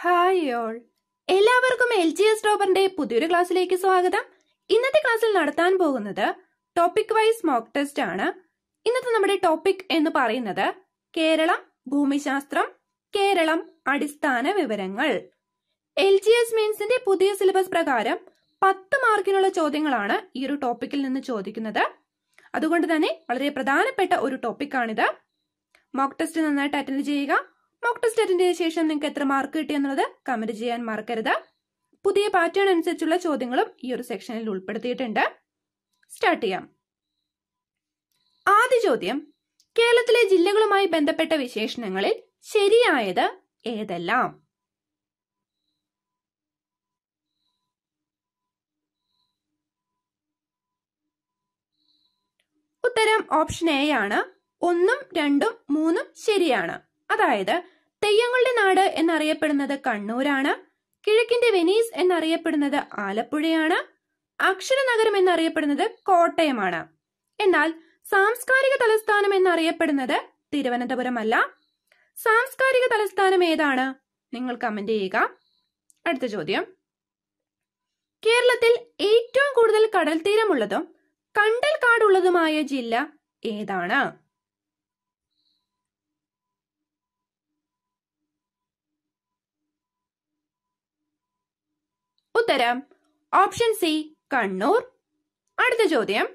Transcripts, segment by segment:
hi all എല്ലാവർക്കും L G S ടോപ്പറിന്റെ പുതിയൊരു ക്ലാസ്സിലേക്ക് സ്വാഗതം ഇന്നത്തെ ക്ലാസ്സിൽ നടത്താൻ പോകുന്നത് ടോപ്പിക് വൈസ് മോക്ക് ടെസ്റ്റ് ആണ് ഇന്നത്തെ നമ്മുടെ ടോപ്പിക് എന്ന് പറയുന്നത് കേരളം ഭൂമിശാസ്ത്രം കേരളം അടിസ്ഥാന വിവരങ്ങൾ എൽ ജി എസ് മീൻസിന്റെ പുതിയ സിലബസ് പ്രകാരം പത്ത് മാർക്കിനുള്ള ചോദ്യങ്ങളാണ് ഈ ഒരു ടോപ്പിക്കിൽ നിന്ന് ചോദിക്കുന്നത് അതുകൊണ്ട് തന്നെ വളരെ പ്രധാനപ്പെട്ട ഒരു ടോപ്പിക്കാണിത് മോക്ക് ടെസ്റ്റ് നന്നായിട്ട് അറ്റൻഡ് ചെയ്യുക മോക്ക് ടെസ്റ്റ് അറ്റൻഡ് ചെയ്ത ശേഷം നിങ്ങൾക്ക് എത്ര മാർക്ക് കിട്ടി എന്നുള്ളത് കമന്റ് ചെയ്യാൻ മറക്കരുത് പുതിയ പാറ്റേൺ അനുസരിച്ചുള്ള ചോദ്യങ്ങളും ഈ ഒരു സെക്ഷനിൽ ഉൾപ്പെടുത്തിയിട്ടുണ്ട് സ്റ്റാർട്ട് ചെയ്യാം ആദ്യ ചോദ്യം കേരളത്തിലെ ജില്ലകളുമായി ബന്ധപ്പെട്ട വിശേഷണങ്ങളിൽ ശരിയായത് ഏതെല്ലാം ഉത്തരം ഓപ്ഷൻ എ ആണ് ഒന്നും രണ്ടും മൂന്നും ശരിയാണ് അതായത് തെയ്യങ്ങളുടെ നാട് എന്നറിയപ്പെടുന്നത് കണ്ണൂരാണ് കിഴക്കിന്റെ വെനീസ് എന്നറിയപ്പെടുന്നത് ആലപ്പുഴയാണ് അക്ഷരനഗരം എന്നറിയപ്പെടുന്നത് കോട്ടയമാണ് എന്നാൽ സാംസ്കാരിക തലസ്ഥാനം എന്നറിയപ്പെടുന്നത് തിരുവനന്തപുരമല്ല സാംസ്കാരിക തലസ്ഥാനം ഏതാണ് നിങ്ങൾ കമന്റ് ചെയ്യുക അടുത്ത ചോദ്യം കേരളത്തിൽ ഏറ്റവും കൂടുതൽ കടൽ തീരമുള്ളതും കണ്ടൽ കാടുള്ളതുമായ ജില്ല ഏതാണ് ഉത്തരം ഓപ്ഷൻ സി കണ്ണൂർ അടുത്ത ചോദ്യം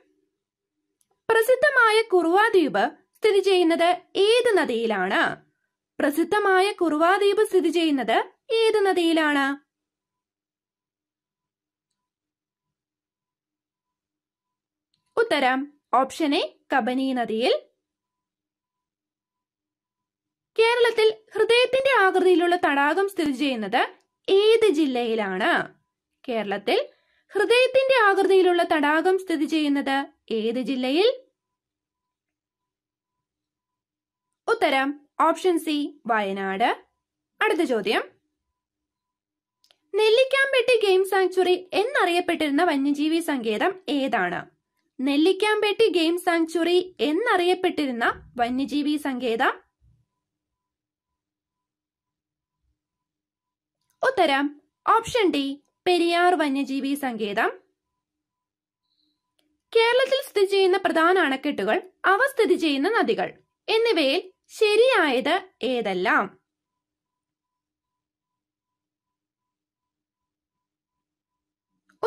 പ്രസിദ്ധമായ കുറുവാ ദ്വീപ് സ്ഥിതി ചെയ്യുന്നത് ഏത് നദിയിലാണ് പ്രസിദ്ധമായ കുറുവാ ദ്വീപ് സ്ഥിതി ചെയ്യുന്നത് ഏത് നദിയിലാണ് ഉത്തരം ഓപ്ഷൻ എ കബനി നദിയിൽ കേരളത്തിൽ ഹൃദയത്തിന്റെ ആകൃതിയിലുള്ള തടാകം സ്ഥിതി ചെയ്യുന്നത് ഏത് ജില്ലയിലാണ് കേരളത്തിൽ ഹൃദയത്തിന്റെ ആകൃതിയിലുള്ള തടാകം സ്ഥിതി ചെയ്യുന്നത് ഏത് ജില്ലയിൽ ഉത്തരം ഓപ്ഷൻ സി വയനാട് അടുത്ത ചോദ്യം നെല്ലിക്കാമ്പെട്ടി ഗെയിം സാങ്ച്വറി എന്നറിയപ്പെട്ടിരുന്ന വന്യജീവി സങ്കേതം ഏതാണ് നെല്ലിക്കാമ്പെട്ടി ഗെയിം സാങ്ച്വറി എന്നറിയപ്പെട്ടിരുന്ന വന്യജീവി സങ്കേതം ഉത്തരം ഓപ്ഷൻ ഡി പെരിയാർ വന്യജീവി സങ്കേതം കേരളത്തിൽ സ്ഥിതി ചെയ്യുന്ന പ്രധാന അണക്കെട്ടുകൾ അവ സ്ഥിതി ചെയ്യുന്ന നദികൾ എന്നിവയിൽ ശരിയായത് ഏതെല്ലാം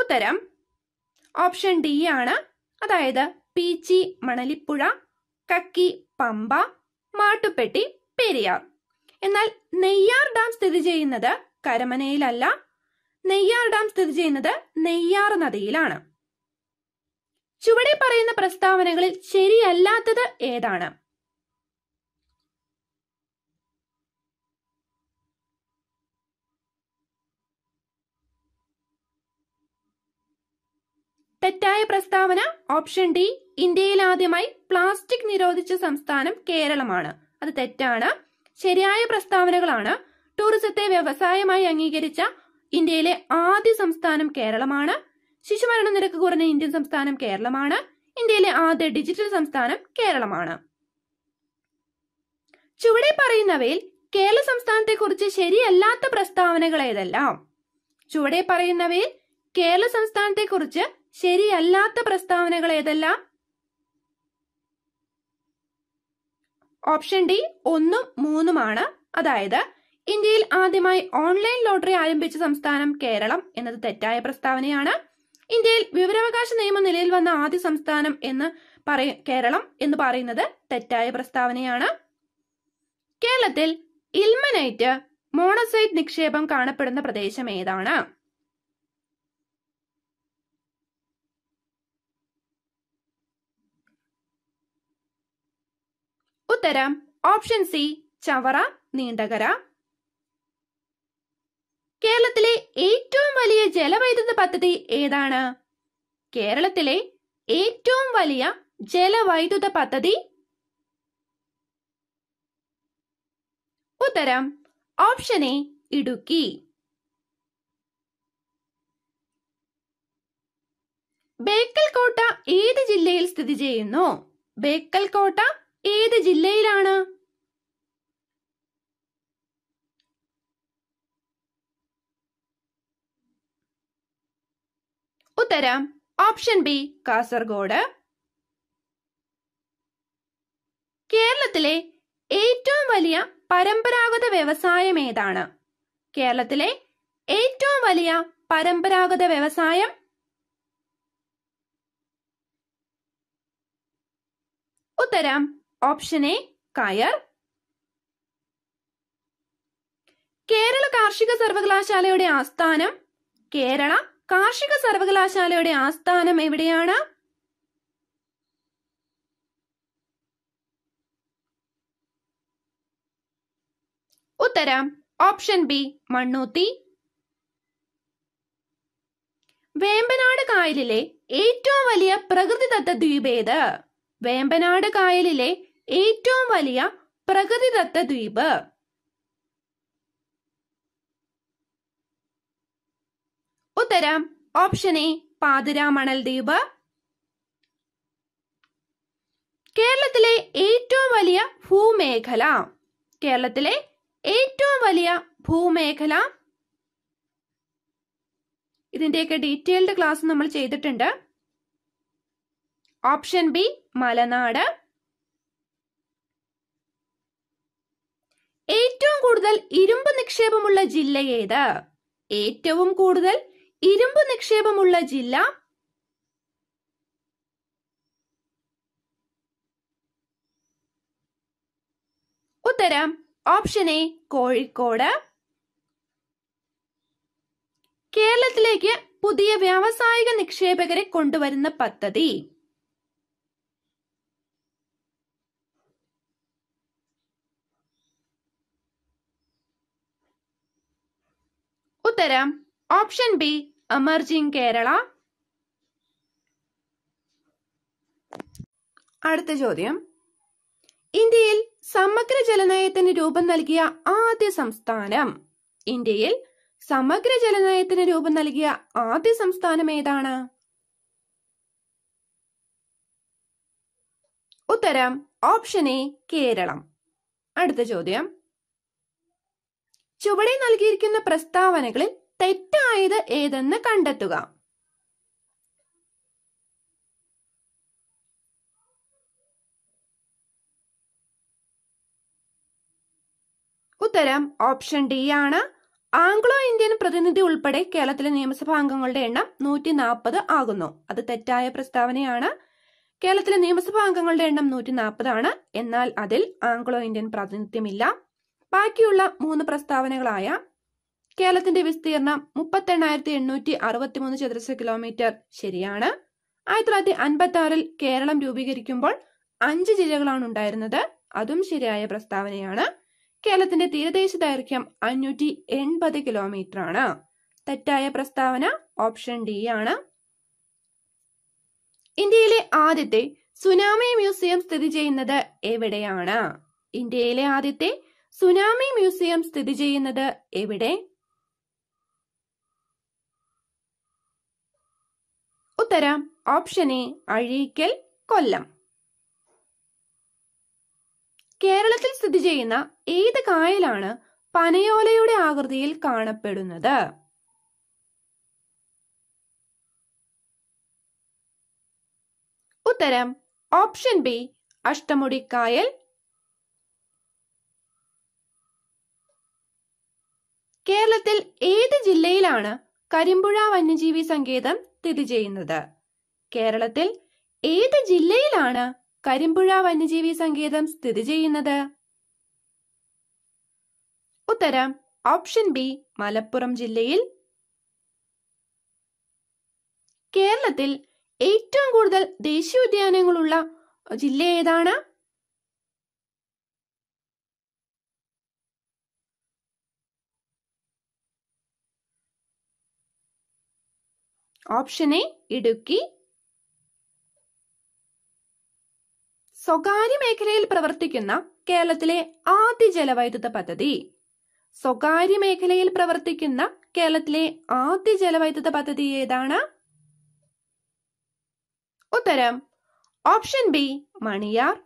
ഉത്തരം ഓപ്ഷൻ ഡി ആണ് അതായത് പീച്ചി മണലിപ്പുഴ കക്കി പമ്പ മാട്ടുപ്പെട്ടി പെരിയാർ എന്നാൽ നെയ്യാർ ഡാം സ്ഥിതി ചെയ്യുന്നത് കരമനയിലല്ല നെയ്യാർ ഡാം സ്ഥിതി ചെയ്യുന്നത് നെയ്യാർ നദിയിലാണ് ചുവടെ പറയുന്ന പ്രസ്താവനകളിൽ ശരിയല്ലാത്തത് ഏതാണ് തെറ്റായ പ്രസ്താവന ഓപ്ഷൻ ഡി ഇന്ത്യയിൽ ആദ്യമായി പ്ലാസ്റ്റിക് നിരോധിച്ച സംസ്ഥാനം കേരളമാണ് അത് തെറ്റാണ് ശരിയായ പ്രസ്താവനകളാണ് ടൂറിസത്തെ വ്യവസായമായി അംഗീകരിച്ച ഇന്ത്യയിലെ ആദ്യ സംസ്ഥാനം കേരളമാണ് ശിശുമരണ നിരക്ക് കുറഞ്ഞ ഇന്ത്യൻ സംസ്ഥാനം കേരളമാണ് ഇന്ത്യയിലെ ആദ്യ ഡിജിറ്റൽ സംസ്ഥാനം കേരളമാണ് ചുവടെ പറയുന്നവയിൽ കേരള സംസ്ഥാനത്തെ കുറിച്ച് ശരിയല്ലാത്ത പ്രസ്താവനകൾ ഏതെല്ലാം ചുവടെ പറയുന്നവയിൽ കേരള സംസ്ഥാനത്തെ കുറിച്ച് ശരിയല്ലാത്ത പ്രസ്താവനകൾ ഏതെല്ലാം ഓപ്ഷൻ ഡി ഒന്നും മൂന്നുമാണ് അതായത് ഇന്ത്യയിൽ ആദ്യമായി ഓൺലൈൻ ലോട്ടറി ആരംഭിച്ച സംസ്ഥാനം കേരളം എന്നത് തെറ്റായ പ്രസ്താവനയാണ് ഇന്ത്യയിൽ വിവരാവകാശ നിയമം നിലയിൽ വന്ന ആദ്യ സംസ്ഥാനം എന്ന് പറയ കേരളം എന്ന് പറയുന്നത് തെറ്റായ പ്രസ്താവനയാണ് കേരളത്തിൽ ഇൽമനൈറ്റ് മോണസൈറ്റ് നിക്ഷേപം കാണപ്പെടുന്ന പ്രദേശം ഏതാണ് ഉത്തരം ഓപ്ഷൻ സി ചവറ നീണ്ടകര കേരളത്തിലെ ഏറ്റവും വലിയ ജലവൈദ്യുത പദ്ധതി ഏതാണ് കേരളത്തിലെ ഏറ്റവും വലിയ ജലവൈദ്യുത പദ്ധതി ഉത്തരം ഓപ്ഷൻ എ ഇടുക്കി ബേക്കൽ കോട്ട ഏത് ജില്ലയിൽ സ്ഥിതി ചെയ്യുന്നു ബേക്കൽ കോട്ട ഏത് ജില്ലയിലാണ് ഉത്തരം ഓപ്ഷൻ ബി കാസർഗോഡ് കേരളത്തിലെ ഏറ്റവും വലിയ പരമ്പരാഗത വ്യവസായം ഏതാണ് കേരളത്തിലെ ഏറ്റവും വലിയ പരമ്പരാഗത വ്യവസായം ഉത്തരം ഓപ്ഷൻ എ കയർ കേരള കാർഷിക സർവകലാശാലയുടെ ആസ്ഥാനം കേരള കാർഷിക സർവകലാശാലയുടെ ആസ്ഥാനം എവിടെയാണ് ഉത്തരം ഓപ്ഷൻ ബി മണ്ണൂത്തി വേമ്പനാട് കായലിലെ ഏറ്റവും വലിയ പ്രകൃതിദത്ത ദ്വീപ് ഏത് വേമ്പനാട് കായലിലെ ഏറ്റവും വലിയ പ്രകൃതിദത്ത ദ്വീപ് ഉത്തരം ഓപ്ഷൻ എ പാതിരാമണൽ ദ്വീപ് കേരളത്തിലെ ഏറ്റവും വലിയ ഭൂമേഖല കേരളത്തിലെ ഏറ്റവും വലിയ ഭൂമേഖല ഇതിന്റെയൊക്കെ ഡീറ്റെയിൽഡ് ക്ലാസ് നമ്മൾ ചെയ്തിട്ടുണ്ട് ഓപ്ഷൻ ബി മലനാട് ഏറ്റവും കൂടുതൽ ഇരുമ്പ് നിക്ഷേപമുള്ള ജില്ല ഏത് ഏറ്റവും കൂടുതൽ ഇരുമ്പ് നിക്ഷേപമുള്ള ജില്ല ഉത്തരം ഓപ്ഷൻ എ കോഴിക്കോട് കേരളത്തിലേക്ക് പുതിയ വ്യാവസായിക നിക്ഷേപകരെ കൊണ്ടുവരുന്ന പദ്ധതി ഉത്തരം ഓപ്ഷൻ ബി എമർജിങ് കേരള അടുത്ത ചോദ്യം ഇന്ത്യയിൽ സമഗ്ര ജലനയത്തിന് രൂപം നൽകിയ ആദ്യ സംസ്ഥാനം ഇന്ത്യയിൽ സമഗ്ര ജലനയത്തിന് രൂപം നൽകിയ ആദ്യ സംസ്ഥാനം ഏതാണ് ഉത്തരം ഓപ്ഷൻ എ കേരളം അടുത്ത ചോദ്യം ചുവടെ നൽകിയിരിക്കുന്ന പ്രസ്താവനകളിൽ തെറ്റായത് ഏതെന്ന് കണ്ടെത്തുക ഉത്തരം ഓപ്ഷൻ ഡി ആണ് ആംഗ്ലോ ഇന്ത്യൻ പ്രതിനിധി ഉൾപ്പെടെ കേരളത്തിലെ നിയമസഭാ അംഗങ്ങളുടെ എണ്ണം നൂറ്റി നാൽപ്പത് ആകുന്നു അത് തെറ്റായ പ്രസ്താവനയാണ് കേരളത്തിലെ നിയമസഭാ അംഗങ്ങളുടെ എണ്ണം നൂറ്റി നാൽപ്പതാണ് എന്നാൽ അതിൽ ആംഗ്ലോ ഇന്ത്യൻ പ്രാതിനിധ്യമില്ല ബാക്കിയുള്ള മൂന്ന് പ്രസ്താവനകളായ കേരളത്തിന്റെ വിസ്തീർണം എണ്ണായിരത്തി എണ്ണൂറ്റി മൂന്ന് ചതുരശ്ര കിലോമീറ്റർ ശരിയാണ് ആയിരത്തി തൊള്ളായിരത്തി അൻപത്തി ആറിൽ കേരളം രൂപീകരിക്കുമ്പോൾ അഞ്ച് ജില്ലകളാണ് ഉണ്ടായിരുന്നത് അതും ശരിയായ പ്രസ്താവനയാണ് കേരളത്തിന്റെ തീരദേശ ദൈർഘ്യം അഞ്ഞൂറ്റി എൺപത് കിലോമീറ്റർ ആണ് തെറ്റായ പ്രസ്താവന ഓപ്ഷൻ ഡി ആണ് ഇന്ത്യയിലെ ആദ്യത്തെ സുനാമി മ്യൂസിയം സ്ഥിതി ചെയ്യുന്നത് എവിടെയാണ് ഇന്ത്യയിലെ ആദ്യത്തെ സുനാമി മ്യൂസിയം സ്ഥിതി ചെയ്യുന്നത് എവിടെ ഉത്തരം ഓപ്ഷൻ എ അഴീക്കൽ കൊല്ലം കേരളത്തിൽ സ്ഥിതി ചെയ്യുന്ന ഏത് കായലാണ് പനയോലയുടെ ആകൃതിയിൽ കാണപ്പെടുന്നത് ഉത്തരം ഓപ്ഷൻ ബി അഷ്ടമുടിക്കായൽ കേരളത്തിൽ ഏത് ജില്ലയിലാണ് കരിമ്പുഴ വന്യജീവി സങ്കേതം സ്ഥിതി ചെയ്യുന്നത് കേരളത്തിൽ ഏത് ജില്ലയിലാണ് കരിമ്പുഴ വന്യജീവി സങ്കേതം സ്ഥിതി ചെയ്യുന്നത് ഉത്തരം ഓപ്ഷൻ ബി മലപ്പുറം ജില്ലയിൽ കേരളത്തിൽ ഏറ്റവും കൂടുതൽ ദേശീയോദ്യാനങ്ങളുള്ള ജില്ല ഏതാണ് ഓപ്ഷൻ എ ഇടുക്കി സ്വകാര്യ മേഖലയിൽ പ്രവർത്തിക്കുന്ന കേരളത്തിലെ ആദ്യ ജലവൈദ്യുത പദ്ധതി സ്വകാര്യ മേഖലയിൽ പ്രവർത്തിക്കുന്ന കേരളത്തിലെ ആദ്യ ജലവൈദ്യുത പദ്ധതി ഏതാണ് ഉത്തരം ഓപ്ഷൻ ബി മണിയാർ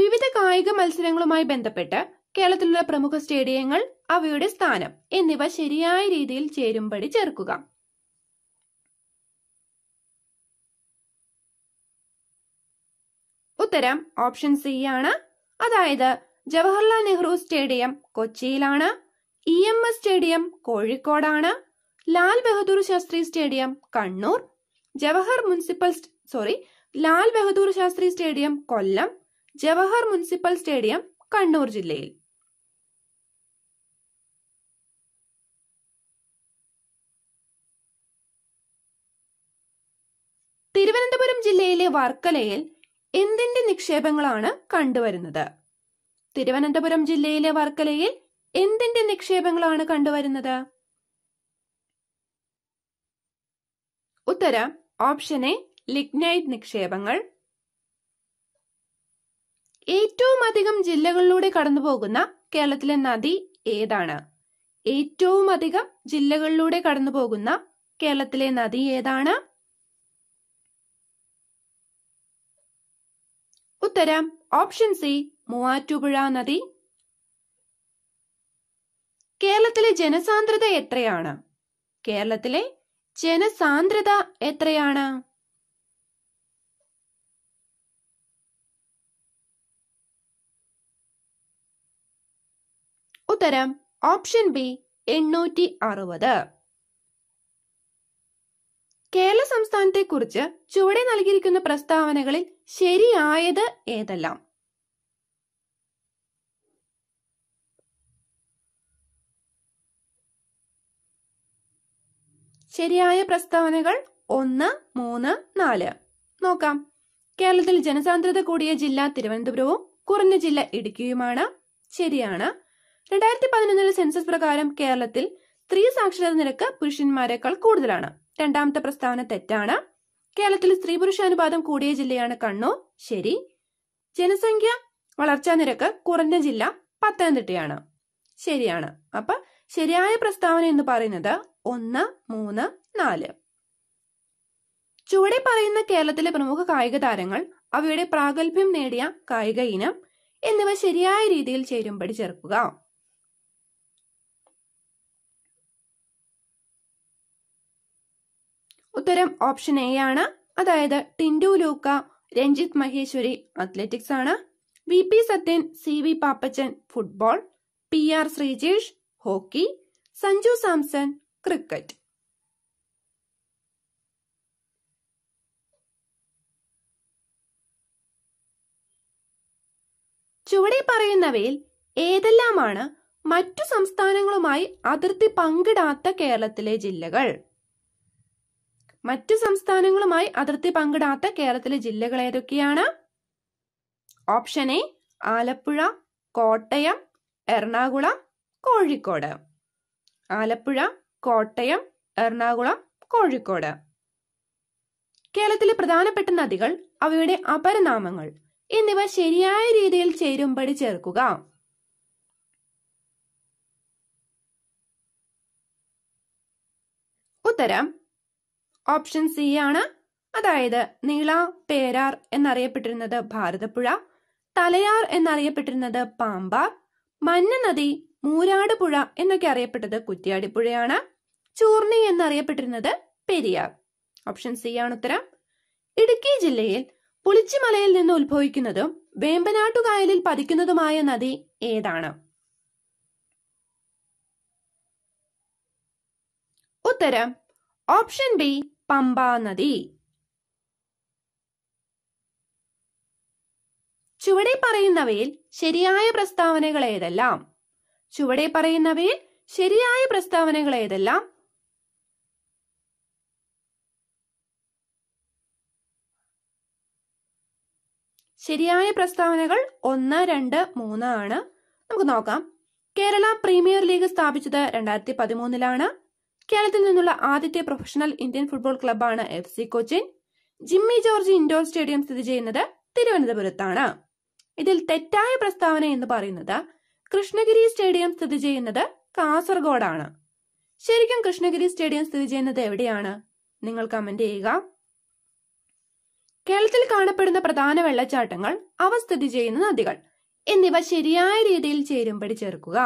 വിവിധ കായിക മത്സരങ്ങളുമായി ബന്ധപ്പെട്ട് കേരളത്തിലുള്ള പ്രമുഖ സ്റ്റേഡിയങ്ങൾ അവയുടെ സ്ഥാനം എന്നിവ ശരിയായ രീതിയിൽ ചേരുംപടി ചേർക്കുക ഉത്തരം ഓപ്ഷൻ സി ആണ് അതായത് ജവഹർലാൽ നെഹ്റു സ്റ്റേഡിയം കൊച്ചിയിലാണ് ഇ എം എസ് സ്റ്റേഡിയം കോഴിക്കോടാണ് Lal Bahadur Shastri stadium Kannur Jawahar municipal sorry Lal Bahadur Shastri stadium Kollam Jawahar municipal stadium Kannur ജില്ലയിൽ തിരുവനന്തപുരം ജില്ലയിലെ വർക്കലയിൽ എന്തിന്റെ നിക്ഷേപങ്ങളാണ് കണ്ടുവരുന്നത് തിരുവനന്തപുരം ജില്ലയിലെ വർക്കലയിൽ എന്തിന്റെ നിക്ഷേപങ്ങളാണ് കണ്ടുവരുന്നത് ഉത്തരം ഓപ്ഷൻ എ ലിഗ്നൈറ്റ് നിക്ഷേപങ്ങൾ ഏറ്റവും അധികം ജില്ലകളിലൂടെ കടന്നുപോകുന്ന കേരളത്തിലെ നദി ഏതാണ് ഏറ്റവും അധികം ജില്ലകളിലൂടെ കടന്നുപോകുന്ന കേരളത്തിലെ നദി ഏതാണ് ഉത്തരം ഓപ്ഷൻ സി മൂവാറ്റുപുഴ നദി കേരളത്തിലെ ജനസാന്ദ്രത എത്രയാണ് കേരളത്തിലെ ജനസാന്ദ്രത എത്രയാണ് ഉത്തരം ഓപ്ഷൻ ബി എണ്ണൂറ്റി അറുപത് കേരള കുറിച്ച് ചുവടെ നൽകിയിരിക്കുന്ന പ്രസ്താവനകളിൽ ശരിയായത് ഏതെല്ലാം ശരിയായ പ്രസ്താവനകൾ ഒന്ന് മൂന്ന് നാല് നോക്കാം കേരളത്തിൽ ജനസാന്ദ്രത കൂടിയ ജില്ല തിരുവനന്തപുരവും കുറഞ്ഞ ജില്ല ഇടുക്കിയുമാണ് ശരിയാണ് രണ്ടായിരത്തി പതിനൊന്നിലെ സെൻസസ് പ്രകാരം കേരളത്തിൽ സ്ത്രീ സാക്ഷരത നിരക്ക് പുരുഷന്മാരെക്കാൾ കൂടുതലാണ് രണ്ടാമത്തെ പ്രസ്താവന തെറ്റാണ് കേരളത്തിൽ സ്ത്രീ അനുപാതം കൂടിയ ജില്ലയാണ് കണ്ണൂർ ശരി ജനസംഖ്യ വളർച്ചാ നിരക്ക് കുറഞ്ഞ ജില്ല പത്തനംതിട്ടയാണ് ശരിയാണ് അപ്പൊ ശരിയായ പ്രസ്താവന എന്ന് പറയുന്നത് ഒന്ന് മൂന്ന് നാല് ചുവടെ പറയുന്ന കേരളത്തിലെ പ്രമുഖ കായിക താരങ്ങൾ അവയുടെ പ്രാഗൽഭ്യം നേടിയ കായിക ഇനം എന്നിവ ശരിയായ രീതിയിൽ ചേരുമ്പടി ചേർക്കുക ഉത്തരം ഓപ്ഷൻ എ ആണ് അതായത് ടിൻഡു ലൂക്ക രഞ്ജിത്ത് മഹേശ്വരി അത്ലറ്റിക്സ് ആണ് V P Sathyan C V Pappachan football P R Sreejesh hockey Sanju Samson cricket ചുവടെ പറയുന്നവയിൽ ഏതെല്ലാമാണ് മറ്റു സംസ്ഥാനങ്ങളുമായി അതിർത്തി പങ്കിടാത്ത കേരളത്തിലെ ജില്ലകൾ മറ്റു സംസ്ഥാനങ്ങളുമായി അതിർത്തി പങ്കിടാത്ത കേരളത്തിലെ ജില്ലകൾ ഏതൊക്കെയാണ് ഓപ്ഷൻ എ ആലപ്പുഴ കോട്ടയം എറണാകുളം കോഴിക്കോട് ആലപ്പുഴ കോട്ടയം എറണാകുളം കോഴിക്കോട് കേരളത്തിലെ പ്രധാനപ്പെട്ട നദികൾ അവയുടെ അപരനാമങ്ങൾ എന്നിവ ശരിയായ രീതിയിൽ ചേരുമ്പടി ചേർക്കുക ഉത്തരം ഓപ്ഷൻ സി ആണ് അതായത് നീള പേരാർ എന്നറിയപ്പെട്ടിരുന്നത് ഭാരതപ്പുഴ തലയാർ എന്നറിയപ്പെട്ടിരുന്നത് പാമ്പാർ മന്ന നദി മൂരാട് പുഴ എന്നൊക്കെ അറിയപ്പെട്ടത് പുഴയാണ് ചൂർണി എന്നറിയപ്പെട്ടിരുന്നത് പെരിയാർ ഓപ്ഷൻ സി ആണ് ഉത്തരം ഇടുക്കി ജില്ലയിൽ പുളിച്ചിമലയിൽ നിന്ന് ഉത്ഭവിക്കുന്നതും വേമ്പനാട്ടുകായലിൽ പതിക്കുന്നതുമായ നദി ഏതാണ് ഉത്തരം ഓപ്ഷൻ ബി പമ്പാനദി ചുവടെ പറയുന്നവയിൽ ശരിയായ പ്രസ്താവനകൾ ഏതെല്ലാം ചുവടെ പറയുന്നവയിൽ ശരിയായ പ്രസ്താവനകൾ ഏതെല്ലാം ശരിയായ പ്രസ്താവനകൾ ഒന്ന് രണ്ട് മൂന്ന് ആണ് നമുക്ക് നോക്കാം കേരള പ്രീമിയർ ലീഗ് സ്ഥാപിച്ചത് രണ്ടായിരത്തി പതിമൂന്നിലാണ് കേരളത്തിൽ നിന്നുള്ള ആദ്യത്തെ പ്രൊഫഷണൽ ഇന്ത്യൻ ഫുട്ബോൾ ക്ലബ്ബാണ് F C Cochin Jimmy George indoor stadium സ്ഥിതി ചെയ്യുന്നത് തിരുവനന്തപുരത്താണ് ഇതിൽ തെറ്റായ പ്രസ്താവന എന്ന് പറയുന്നത് കൃഷ്ണഗിരി സ്റ്റേഡിയം സ്ഥിതി ചെയ്യുന്നത് കാസർഗോഡാണ് ശരിക്കും കൃഷ്ണഗിരി സ്റ്റേഡിയം സ്ഥിതി ചെയ്യുന്നത് എവിടെയാണ് നിങ്ങൾ കമന്റ് ചെയ്യുക കേരളത്തിൽ കാണപ്പെടുന്ന പ്രധാന വെള്ളച്ചാട്ടങ്ങൾ അവ സ്ഥിതി ചെയ്യുന്ന നദികൾ എന്നിവ ശരിയായ രീതിയിൽ ചേരുമ്പടി ചേർക്കുക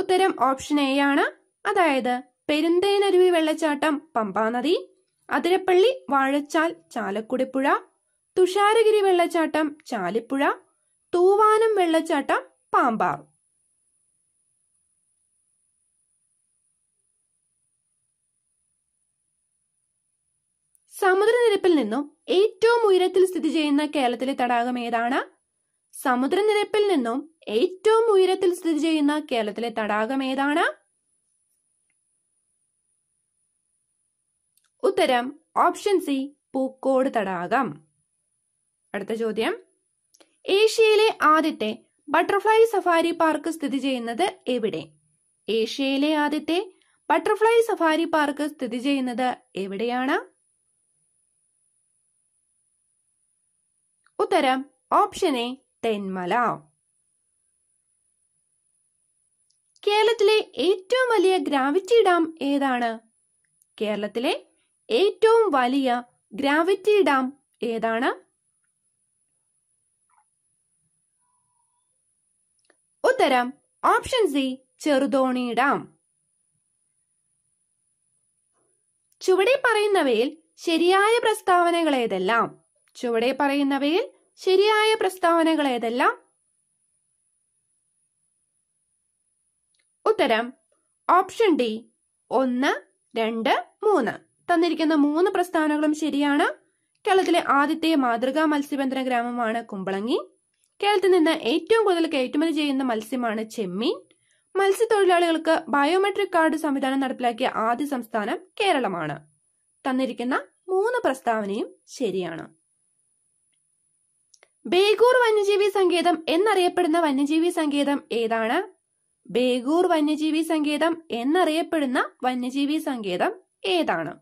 ഉത്തരം ഓപ്ഷൻ എ ആണ് അതായത് പെരുന്തേനരുവി വെള്ളച്ചാട്ടം പമ്പാനദി അതിരപ്പള്ളി വാഴച്ചാൽ ചാലക്കുടിപ്പുഴ തുഷാരഗിരി വെള്ളച്ചാട്ടം ചാലിപ്പുഴ തൂവാനം വെള്ളച്ചാട്ടം പാമ്പാർ സമുദ്രനിരപ്പിൽ നിന്നും ഏറ്റവും ഉയരത്തിൽ സ്ഥിതി ചെയ്യുന്ന കേരളത്തിലെ തടാകം ഏതാണ് സമുദ്രനിരപ്പിൽ നിന്നും ഏറ്റവും ഉയരത്തിൽ സ്ഥിതി ചെയ്യുന്ന കേരളത്തിലെ തടാകം ഏതാണ് ഉത്തരം ഓപ്ഷൻ സി പൂക്കോട് തടാകം അടുത്ത ചോദ്യം ഏഷ്യയിലെ ആദ്യത്തെ ബട്ടർഫ്ലൈ സഫാരി പാർക്ക് സ്ഥിതി ചെയ്യുന്നത് എവിടെ ഏഷ്യയിലെ ആദ്യത്തെ ബട്ടർഫ്ലൈ സഫാരി പാർക്ക് സ്ഥിതി ചെയ്യുന്നത് എവിടെയാണ് ഉത്തരം ഓപ്ഷൻ എ തെന്മല കേരളത്തിലെ ഏറ്റവും വലിയ ഗ്രാവിറ്റി ഡാം ഏതാണ് കേരളത്തിലെ ഏറ്റവും വലിയ ഗ്രാവിറ്റി ഡാം ഏതാണ് ഉത്തരം ഓപ്ഷൻ സി ചെറുതോണി ഡാം ചുവടെ പറയുന്നവയിൽ ശരിയായ പ്രസ്താവനകൾ ഏതെല്ലാം ചുവടെ പറയുന്നവയിൽ ശരിയായ പ്രസ്താവനകൾ ഏതെല്ലാം ഉത്തരം ഓപ്ഷൻ ഡി ഒന്ന് രണ്ട് മൂന്ന് തന്നിരിക്കുന്ന മൂന്ന് പ്രസ്താവനകളും ശരിയാണ് കേരളത്തിലെ ആദ്യത്തെ മാതൃകാ മത്സ്യബന്ധന ഗ്രാമമാണ് കുമ്പളങ്ങി കേരളത്തിൽ നിന്ന് ഏറ്റവും കൂടുതൽ കയറ്റുമതി ചെയ്യുന്ന മത്സ്യമാണ് ചെമ്മീൻ മത്സ്യത്തൊഴിലാളികൾക്ക് ബയോമെട്രിക് കാർഡ് സംവിധാനം നടപ്പിലാക്കിയ ആദ്യ സംസ്ഥാനം കേരളമാണ് തന്നിരിക്കുന്ന മൂന്ന് പ്രസ്താവനയും ശരിയാണ് ബേഗൂർ വന്യജീവി സങ്കേതം എന്നറിയപ്പെടുന്ന വന്യജീവി സങ്കേതം ഏതാണ് ബേഗൂർ വന്യജീവി സങ്കേതം എന്നറിയപ്പെടുന്ന വന്യജീവി സങ്കേതം ഏതാണ്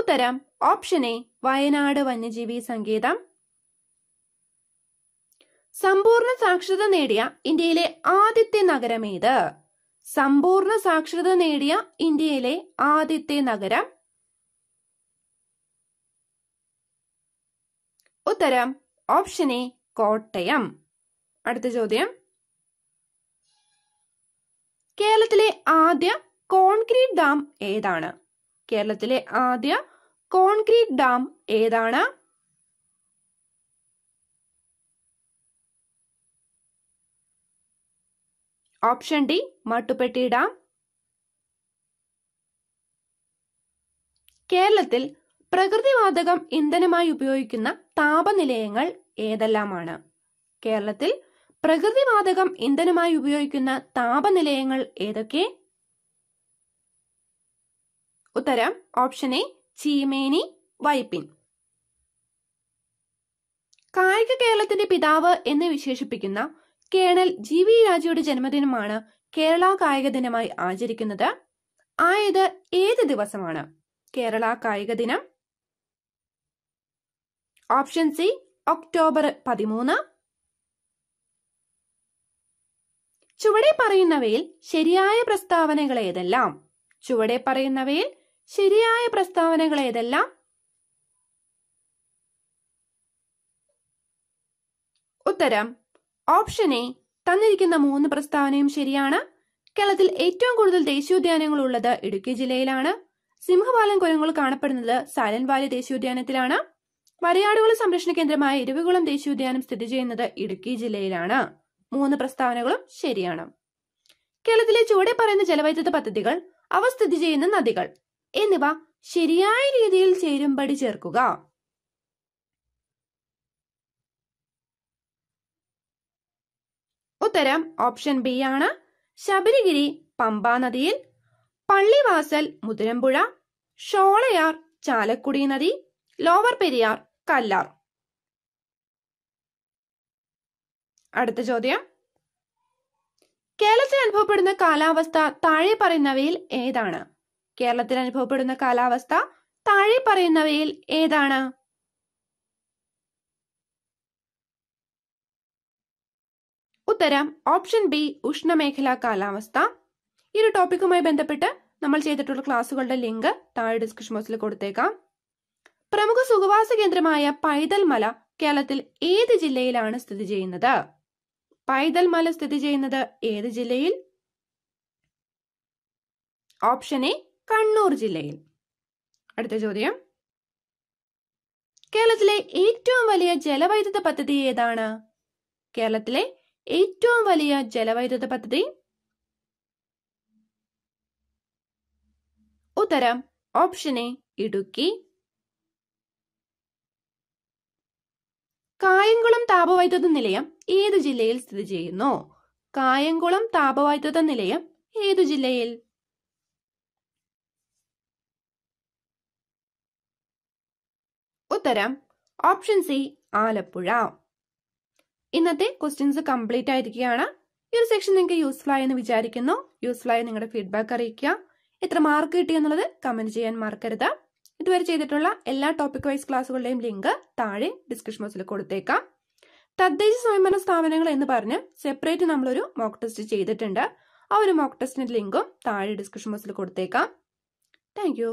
ഉത്തരം ഓപ്ഷൻ എ വയനാട് വന്യജീവി സങ്കേതം സമ്പൂർണ്ണ സാക്ഷരത നേടിയ ഇന്ത്യയിലെ ആദ്യത്തെ നഗരം ഏത് സമ്പൂർണ്ണ സാക്ഷരത നേടിയ ഇന്ത്യയിലെ ആദ്യത്തെ നഗരം ഉത്തരം ഓപ്ഷൻ എ കോട്ടയം അടുത്ത ചോദ്യം കേരളത്തിലെ ആദ്യ കോൺക്രീറ്റ് ഡാം ഏതാണ് കേരളത്തിലെ ആദ്യ കോൺക്രീറ്റ് ഡാം ഏതാണ് ഓപ്ഷൻ ഡി മട്ടുപ്പെട്ടി ഡാം കേരളത്തിൽ പ്രകൃതിവാതകം ഇന്ധനമായി ഉപയോഗിക്കുന്ന താപനിലയങ്ങൾ ഏതെല്ലാമാണ് കേരളത്തിൽ പ്രകൃതിവാതകം ഇന്ധനമായി ഉപയോഗിക്കുന്ന താപനിലയങ്ങൾ ഏതൊക്കെ ഉത്തരം ഓപ്ഷൻ എ ചീമേനി വൈപ്പിൻ കായിക കേരളത്തിന്റെ പിതാവ് എന്ന് വിശേഷിപ്പിക്കുന്ന കേണൽ ജി വി രാജയുടെ ജന്മദിനമാണ് കേരള കായിക ദിനമായി ആചരിക്കുന്നത് ആയത് ഏത് ദിവസമാണ് കേരള കായിക ദിനം ഓപ്ഷൻ സി ഒക്ടോബർ പതിമൂന്ന് ചുവടെ പറയുന്നവയിൽ ശരിയായ പ്രസ്താവനകൾ ഏതെല്ലാം ചുവടെ പറയുന്നവയിൽ ശരിയായ പ്രസ്താവനകൾ ഏതെല്ലാം ഉത്തരം ഓപ്ഷൻ എ തന്നിരിക്കുന്ന മൂന്ന് പ്രസ്താവനയും ശരിയാണ് കേരളത്തിൽ ഏറ്റവും കൂടുതൽ ദേശീയോദ്യാനങ്ങൾ ഉള്ളത് ഇടുക്കി ജില്ലയിലാണ് സിംഹപാലം കുരങ്ങുകൾ കാണപ്പെടുന്നത് സാലൻവാലി ദേശീയോദ്യാനത്തിലാണ് വരയാടുകൾ സംരക്ഷണ കേന്ദ്രമായ ഇരവികുളം ദേശീയോദ്യാനം സ്ഥിതി ചെയ്യുന്നത് ഇടുക്കി ജില്ലയിലാണ് മൂന്ന് പ്രസ്താവനകളും ശരിയാണ് കേരളത്തിലെ ചുവടെ പറയുന്ന ജലവൈദ്യുത പദ്ധതികൾ അവ സ്ഥിതി ചെയ്യുന്ന നദികൾ എന്നിവ ശരിയായ രീതിയിൽ ചേരുംപടി ചേർക്കുക ഉത്തരം ഓപ്ഷൻ ബി ആണ് ശബരിഗിരി പമ്പ നദിയിൽ പള്ളിവാസൽ മുതിരമ്പുഴ ഷോളയാർ ചാലക്കുടി നദി ലോവർ പെരിയാർ കല്ലാർ അടുത്ത ചോദ്യം കേരളത്തിൽ അനുഭവപ്പെടുന്ന കാലാവസ്ഥ താഴെ പറയുന്നവയിൽ ഏതാണ് കേരളത്തിൽ അനുഭവപ്പെടുന്ന കാലാവസ്ഥ താഴെ പറയുന്നവയിൽ ഏതാണ് ഉത്തരം ഓപ്ഷൻ ബി ഉഷ്ണമേഖലാ കാലാവസ്ഥ ഈ ഒരു ടോപ്പിക്കുമായി ബന്ധപ്പെട്ട് നമ്മൾ ചെയ്തിട്ടുള്ള ക്ലാസ്സുകളുടെ ലിങ്ക് താഴെ ഡിസ്ക്രിപ്ഷൻ ബോക്സിൽ കൊടുത്തേക്കാം പ്രമുഖ സുഖവാസ കേന്ദ്രമായ പൈതൽ മല കേരളത്തിൽ ഏത് ജില്ലയിലാണ് സ്ഥിതി ചെയ്യുന്നത് പൈതൽ മല സ്ഥിതി ചെയ്യുന്നത് ഏത് ജില്ലയിൽ ഓപ്ഷൻ എ കണ്ണൂർ ജില്ലയിൽ അടുത്ത ചോദ്യം കേരളത്തിലെ ഏറ്റവും വലിയ ജലവൈദ്യുത പദ്ധതി ഏതാണ് കേരളത്തിലെ ഏറ്റവും വലിയ ജലവൈദ്യുത പദ്ധതി ഉത്തരം ഓപ്ഷൻ എ ഇടുക്കി കായംകുളം താപവൈദ്യുത നിലയം ഏത് ജില്ലയിൽ സ്ഥിതി ചെയ്യുന്നു കായംകുളം താപവൈദ്യുത നിലയം ഏത് ജില്ലയിൽ ഉത്തരം ഓപ്ഷൻ സി ആലപ്പുഴ ഇന്നത്തെ ക്വസ്റ്റ്യൻസ് കംപ്ലീറ്റ് ആയിരിക്കുകയാണ് ഈ ഒരു സെക്ഷൻ നിങ്ങൾക്ക് യൂസ്ഫുൾ ആയെന്ന് വിചാരിക്കുന്നു യൂസ്ഫുൾ ആയി നിങ്ങളുടെ ഫീഡ്ബാക്ക് അറിയിക്കുക എത്ര മാർക്ക് കിട്ടി എന്നുള്ളത് കമന്റ് ചെയ്യാൻ മറക്കരുത് ഇതുവരെ ചെയ്തിട്ടുള്ള എല്ലാ ടോപ്പിക് വൈസ് ക്ലാസ്സുകളുടെയും ലിങ്ക് താഴെ ഡിസ്ക്രിപ്ഷൻ ബോക്സിൽ കൊടുത്തേക്കാം തദ്ദേശ സ്വയംഭരണ സ്ഥാപനങ്ങൾ എന്ന് പറഞ്ഞ് സെപ്പറേറ്റ് നമ്മളൊരു മോക്ക് ടെസ്റ്റ് ചെയ്തിട്ടുണ്ട് ആ ഒരു മോക്ക് ടെസ്റ്റിന്റെ ലിങ്കും താഴെ ഡിസ്ക്രിപ്ഷൻ ബോക്സിൽ കൊടുത്തേക്കാം താങ്ക്